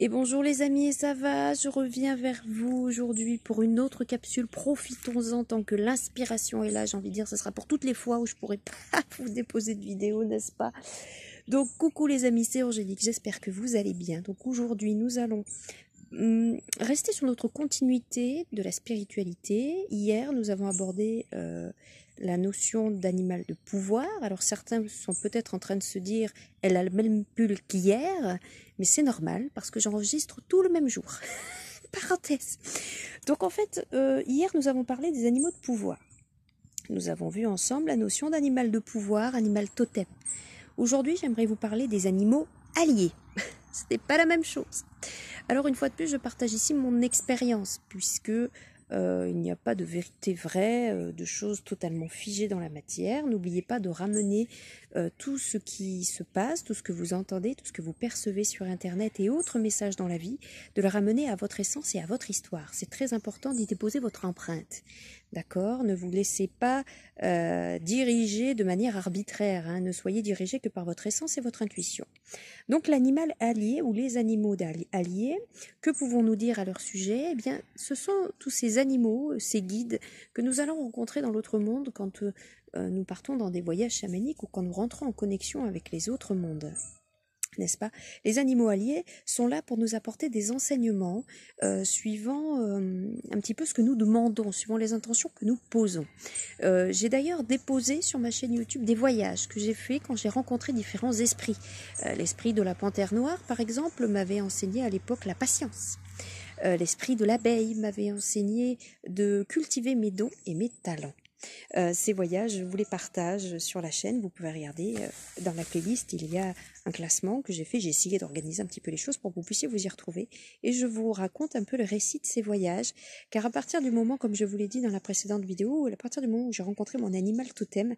Et bonjour les amis, ça va Je reviens vers vous aujourd'hui pour une autre capsule. Profitons-en tant que l'inspiration est là. J'ai envie de dire, ce sera pour toutes les fois où je pourrai pas vous déposer de vidéo, n'est-ce pas Donc coucou les amis, c'est Angélique. J'espère que vous allez bien. Donc aujourd'hui, nous allons Hum, rester sur notre continuité de la spiritualité. Hier, nous avons abordé euh, la notion d'animal de pouvoir. Alors certains sont peut-être en train de se dire, elle a le même pull qu'hier, mais c'est normal parce que j'enregistre tout le même jour. Parenthèse. Donc en fait, euh, hier, nous avons parlé des animaux de pouvoir. Nous avons vu ensemble la notion d'animal de pouvoir, animal totem. Aujourd'hui, j'aimerais vous parler des animaux alliés. Ce n'est pas la même chose. Alors une fois de plus, je partage ici mon expérience, puisque euh, il n'y a pas de vérité vraie, euh, de choses totalement figées dans la matière. N'oubliez pas de ramener euh, tout ce qui se passe, tout ce que vous entendez, tout ce que vous percevez sur Internet et autres messages dans la vie, de le ramener à votre essence et à votre histoire. C'est très important d'y déposer votre empreinte. D'accord Ne vous laissez pas diriger de manière arbitraire. Hein. ne soyez dirigé que par votre essence et votre intuition. Donc l'animal allié ou les animaux alliés, que pouvons-nous dire à leur sujet Eh bien, ce sont tous ces animaux, euh, ces guides que nous allons rencontrer dans l'autre monde quand euh, euh, nous partons dans des voyages chamaniques ou quand nous rentrons en connexion avec les autres mondes. N'est-ce pas Les animaux alliés sont là pour nous apporter des enseignements suivant un petit peu ce que nous demandons, suivant les intentions que nous posons. j'ai d'ailleurs déposé sur ma chaîne YouTube des voyages que j'ai faits quand j'ai rencontré différents esprits. L'esprit de la panthère noire, par exemple, m'avait enseigné à l'époque la patience. Euh, l'esprit de l'abeille m'avait enseigné de cultiver mes dons et mes talents. Euh, ces voyages, je vous les partage sur la chaîne. Vous pouvez regarder euh, dans la playlist, il y a un classement que j'ai fait. J'ai essayé d'organiser un petit peu les choses pour que vous puissiez vous y retrouver. Et je vous raconte un peu le récit de ces voyages. Car à partir du moment, comme je vous l'ai dit dans la précédente vidéo, à partir du moment où j'ai rencontré mon animal totem,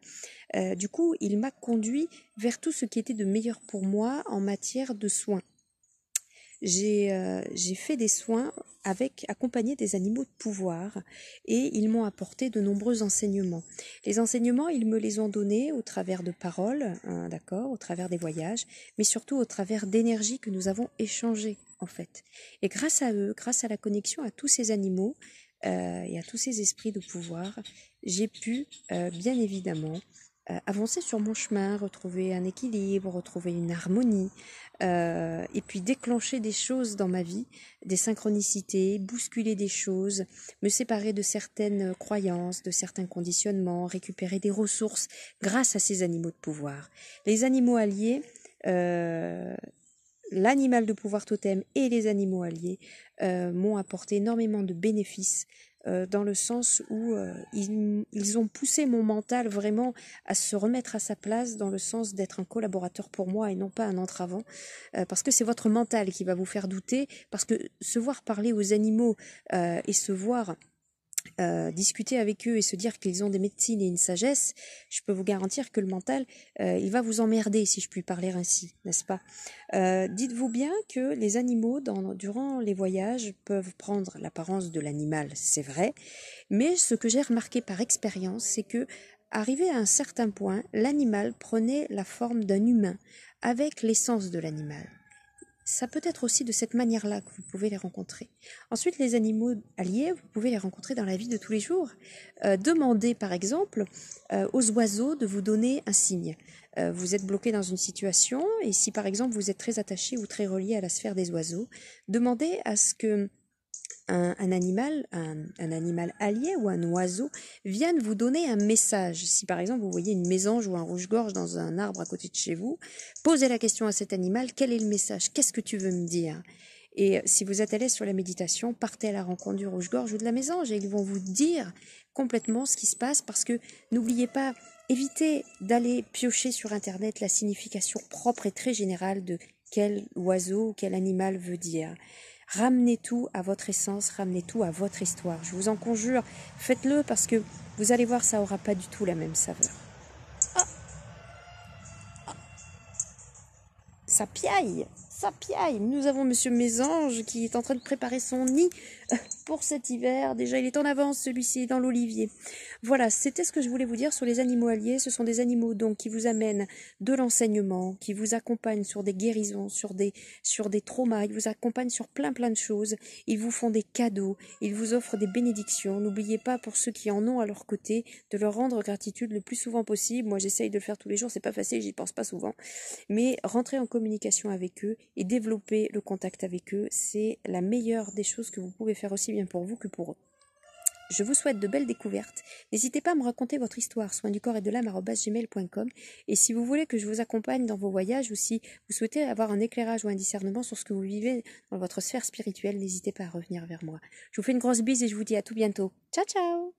euh, du coup, il m'a conduit vers tout ce qui était de meilleur pour moi en matière de soins. Euh, j'ai fait des soins avec accompagnés des animaux de pouvoir et ils m'ont apporté de nombreux enseignements. Les enseignements, ils me les ont donnés au travers de paroles, hein, d'accord, au travers des voyages, mais surtout au travers d'énergie que nous avons échangée en fait. Et grâce à eux, grâce à la connexion à tous ces animaux euh, et à tous ces esprits de pouvoir, j'ai pu euh, bien évidemment euh, avancer sur mon chemin, retrouver un équilibre, retrouver une harmonie, euh, et puis déclencher des choses dans ma vie, des synchronicités, bousculer des choses, me séparer de certaines croyances, de certains conditionnements, récupérer des ressources grâce à ces animaux de pouvoir. Les animaux alliés, euh, l'animal de pouvoir totem et les animaux alliés euh, m'ont apporté énormément de bénéfices euh, dans le sens où euh, ils, ils, ont poussé mon mental vraiment à se remettre à sa place dans le sens d'être un collaborateur pour moi et non pas un entravant parce que c'est votre mental qui va vous faire douter parce que se voir parler aux animaux et se voir euh, discuter avec eux et se dire qu'ils ont des médecines et une sagesse, je peux vous garantir que le mental, euh, il va vous emmerder, si je puis parler ainsi, n'est-ce pas euh, Dites-vous bien que les animaux, durant les voyages, peuvent prendre l'apparence de l'animal, c'est vrai, mais ce que j'ai remarqué par expérience, c'est que Arrivé à un certain point, l'animal prenait la forme d'un humain, avec l'essence de l'animal ça peut être aussi de cette manière-là que vous pouvez les rencontrer. Ensuite, les animaux alliés, vous pouvez les rencontrer dans la vie de tous les jours. Euh, demandez par exemple euh, aux oiseaux de vous donner un signe. Euh, vous êtes bloqué dans une situation et si par exemple vous êtes très attaché ou très relié à la sphère des oiseaux, demandez à ce que un, animal, un, animal allié ou un oiseau viennent vous donner un message. Si par exemple vous voyez une mésange ou un rouge-gorge dans un arbre à côté de chez vous, posez la question à cet animal, quel est le message Qu'est-ce que tu veux me dire et euh, si vous êtes allé sur la méditation, partez à la rencontre du rouge-gorge ou de la mésange et ils vont vous dire complètement ce qui se passe parce que n'oubliez pas, évitez d'aller piocher sur Internet la signification propre et très générale de quel oiseau ou quel animal veut dire. Ramenez tout à votre essence, ramenez tout à votre histoire. Je vous en conjure, faites-le parce que vous allez voir, ça n'aura pas du tout la même saveur. Ah. Ah. Ça piaille ça Nous avons Monsieur Mésange qui est en train de préparer son nid euh, pour cet hiver. Déjà, il est en avance, celui-ci est dans l'olivier. Voilà, c'était ce que je voulais vous dire sur les animaux alliés. Ce sont des animaux donc qui vous amènent de l'enseignement, qui vous accompagnent sur des guérisons, sur des, sur des traumas. Ils vous accompagnent sur plein plein de choses. Ils vous font des cadeaux, ils vous offrent des bénédictions. N'oubliez pas pour ceux qui en ont à leur côté de leur rendre gratitude le plus souvent possible. Moi, j'essaye de le faire tous les jours, c'est pas facile, j'y pense pas souvent. Mais rentrez en communication avec eux et développer le contact avec eux. C'est la meilleure des choses que vous pouvez faire aussi bien pour vous que pour eux. Je vous souhaite de belles découvertes. N'hésitez pas à me raconter votre histoire, soin du corps et de l'âme. Et si vous voulez que je vous accompagne dans vos voyages ou si vous souhaitez avoir un éclairage ou un discernement sur ce que vous vivez dans votre sphère spirituelle, n'hésitez pas à revenir vers moi. Je vous fais une grosse bise et je vous dis à tout bientôt. Ciao, ciao!